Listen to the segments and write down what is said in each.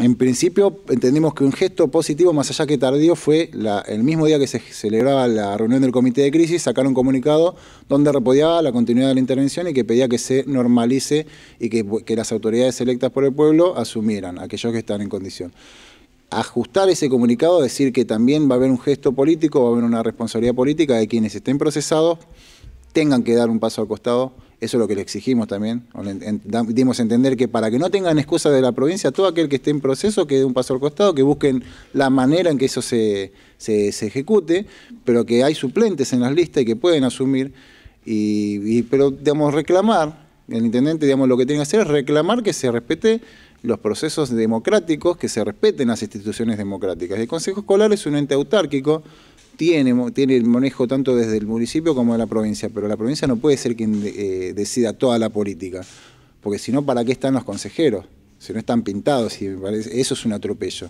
En principio entendimos que un gesto positivo, más allá que tardío, fue el mismo día que se celebraba la reunión del comité de crisis, sacaron un comunicado donde repudiaba la continuidad de la intervención y que pedía que se normalice y que, que las autoridades electas por el pueblo asumieran aquellos que están en condición ajustar ese comunicado, decir que también va a haber un gesto político, va a haber una responsabilidad política de quienes estén procesados, tengan que dar un paso al costado, eso es lo que le exigimos también. dimos a entender que para que no tengan excusa de la provincia, todo aquel que esté en proceso, que dé un paso al costado, que busquen la manera en que eso se, ejecute, pero que hay suplentes en las listas y que pueden asumir. Y, pero, digamos, reclamar el intendente, digamos, lo que tiene que hacer es reclamar que se respete los procesos democráticos, que se respeten las instituciones democráticas. El Consejo Escolar es un ente autárquico, tiene, el manejo tanto desde el municipio como de la provincia, pero la provincia no puede ser quien eh, decida toda la política, porque si no, ¿para qué están los consejeros? Si no están pintados, y eso es un atropello.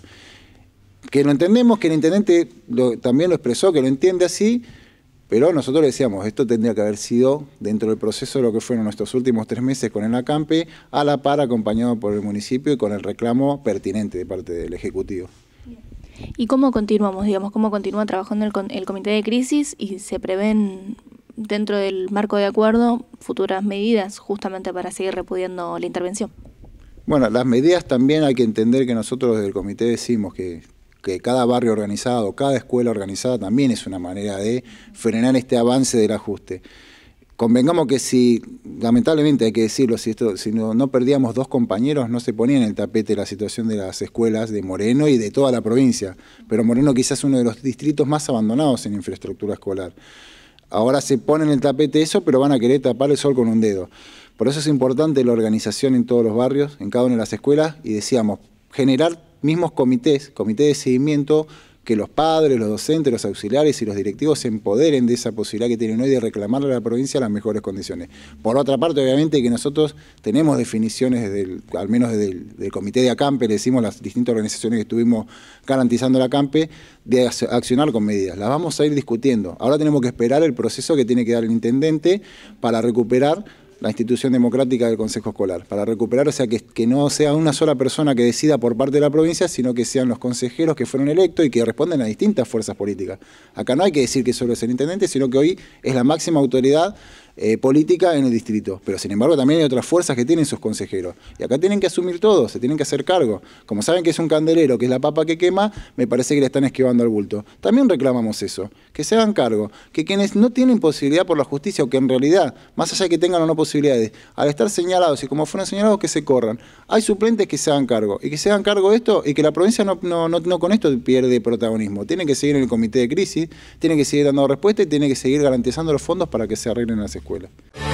Que lo entendemos, que el intendente también lo expresó, que lo entiende así, pero nosotros decíamos, esto tendría que haber sido dentro del proceso de lo que fueron nuestros últimos tres meses con el ACAMPE, a la par acompañado por el municipio y con el reclamo pertinente de parte del Ejecutivo. ¿Y cómo continuamos, digamos, cómo continúa trabajando el, el Comité de Crisis y se prevén dentro del marco de acuerdo futuras medidas justamente para seguir repudiando la intervención? Bueno, las medidas también hay que entender que nosotros desde el comité decimos que que cada barrio organizado, cada escuela organizada también es una manera de frenar este avance del ajuste. Convengamos que si, lamentablemente hay que decirlo, si, esto, si no, no perdíamos dos compañeros, no se ponía en el tapete la situación de las escuelas de Moreno y de toda la provincia, pero Moreno quizás es uno de los distritos más abandonados en infraestructura escolar. Ahora se pone en el tapete eso, pero van a querer tapar el sol con un dedo. Por eso es importante la organización en todos los barrios, en cada una de las escuelas, y decíamos, generar mismos comités, comités de seguimiento, que los padres, los docentes, los auxiliares y los directivos se empoderen de esa posibilidad que tienen hoy de reclamarle a la provincia las mejores condiciones. Por otra parte, obviamente que nosotros tenemos definiciones, desde al menos desde el del comité de acampe, le decimos las distintas organizaciones que estuvimos garantizando el acampe, de accionar con medidas. Las vamos a ir discutiendo. Ahora tenemos que esperar el proceso que tiene que dar el intendente para recuperar la institución democrática del Consejo Escolar, para recuperar, o sea, que, que, no sea una sola persona que decida por parte de la provincia, sino que sean los consejeros que fueron electos y que responden a distintas fuerzas políticas. Acá no hay que decir que solo es el intendente, sino que hoy es la máxima autoridad eh, política en el distrito. Pero sin embargo también hay otras fuerzas que tienen sus consejeros. Y acá tienen que asumir todo, se tienen que hacer cargo. Como saben que es un candelero, que es la papa que quema, me parece que le están esquivando al bulto. También reclamamos eso, que se hagan cargo, que quienes no tienen posibilidad por la justicia o que en realidad, más allá de que tengan o no posibilidades, al estar señalados y como fueron señalados, que se corran. Hay suplentes que se hagan cargo y que se hagan cargo de esto y que la provincia no, con esto pierde protagonismo. Tienen que seguir en el comité de crisis, tienen que seguir dando respuesta y tienen que seguir garantizando los fondos para que se arreglen las escuelas. Escuela.